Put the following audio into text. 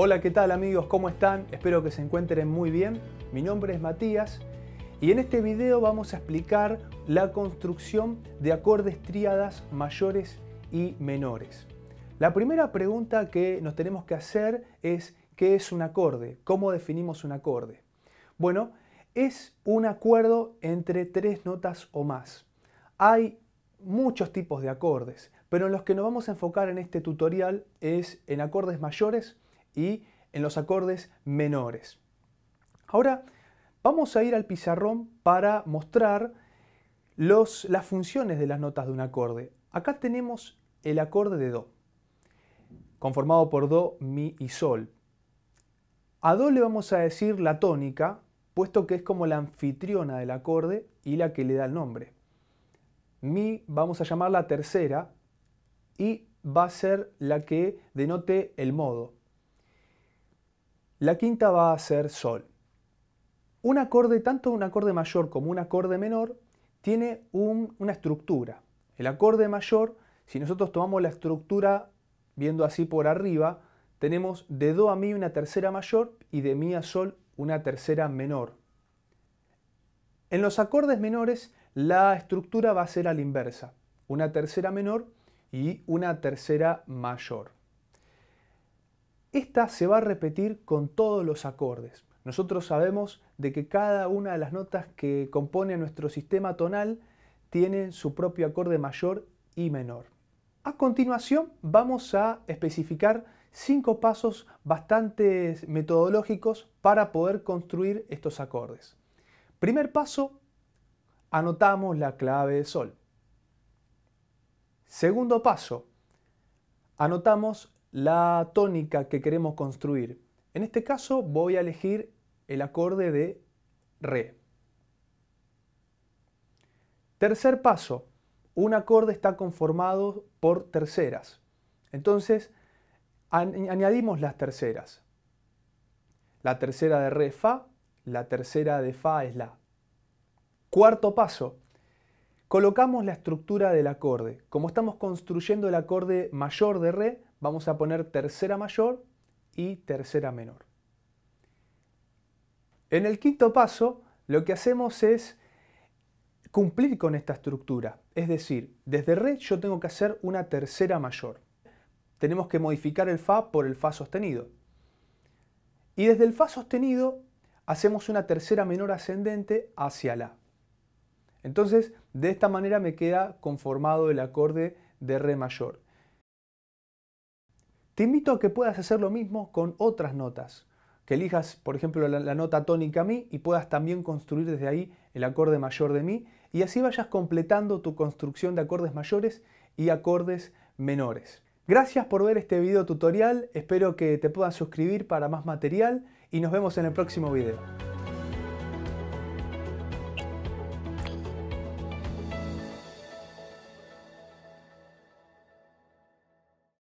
Hola, ¿qué tal amigos? ¿Cómo están? Espero que se encuentren muy bien. Mi nombre es Matías y en este video vamos a explicar la construcción de acordes triadas mayores y menores. La primera pregunta que nos tenemos que hacer es ¿qué es un acorde? ¿Cómo definimos un acorde? Bueno, es un acuerdo entre tres notas o más. Hay muchos tipos de acordes, pero en los que nos vamos a enfocar en este tutorial es en acordes mayores y en los acordes menores. Ahora vamos a ir al pizarrón para mostrar las funciones de las notas de un acorde. Acá tenemos el acorde de Do, conformado por Do, Mi y Sol. A Do le vamos a decir la tónica, puesto que es como la anfitriona del acorde y la que le da el nombre. Mi vamos a llamar la tercera y va a ser la que denote el modo. La quinta va a ser Sol. Un acorde, tanto un acorde mayor como un acorde menor, tiene una estructura. El acorde mayor, si nosotros tomamos la estructura viendo así por arriba, tenemos de Do a Mi una tercera mayor y de Mi a Sol una tercera menor. En los acordes menores la estructura va a ser a la inversa, una tercera menor y una tercera mayor. Esta se va a repetir con todos los acordes. Nosotros sabemos de que cada una de las notas que compone nuestro sistema tonal tiene su propio acorde mayor y menor. A continuación vamos a especificar cinco pasos bastante metodológicos para poder construir estos acordes. Primer paso, anotamos la clave de sol. Segundo paso, anotamos la tónica que queremos construir. En este caso voy a elegir el acorde de Re. Tercer paso. Un acorde está conformado por terceras. Entonces, añadimos las terceras. La tercera de Re es Fa, la tercera de Fa es La. Cuarto paso. Colocamos la estructura del acorde. Como estamos construyendo el acorde mayor de Re, vamos a poner tercera mayor y tercera menor. En el quinto paso, lo que hacemos es cumplir con esta estructura. Es decir, desde re yo tengo que hacer una tercera mayor. Tenemos que modificar el fa por el fa sostenido. Y desde el fa sostenido hacemos una tercera menor ascendente hacia la. Entonces, de esta manera me queda conformado el acorde de re mayor. Te invito a que puedas hacer lo mismo con otras notas, que elijas, por ejemplo, la, nota tónica mi y puedas también construir desde ahí el acorde mayor de mi y así vayas completando tu construcción de acordes mayores y acordes menores. Gracias por ver este video tutorial, espero que te puedas suscribir para más material y nos vemos en el próximo video.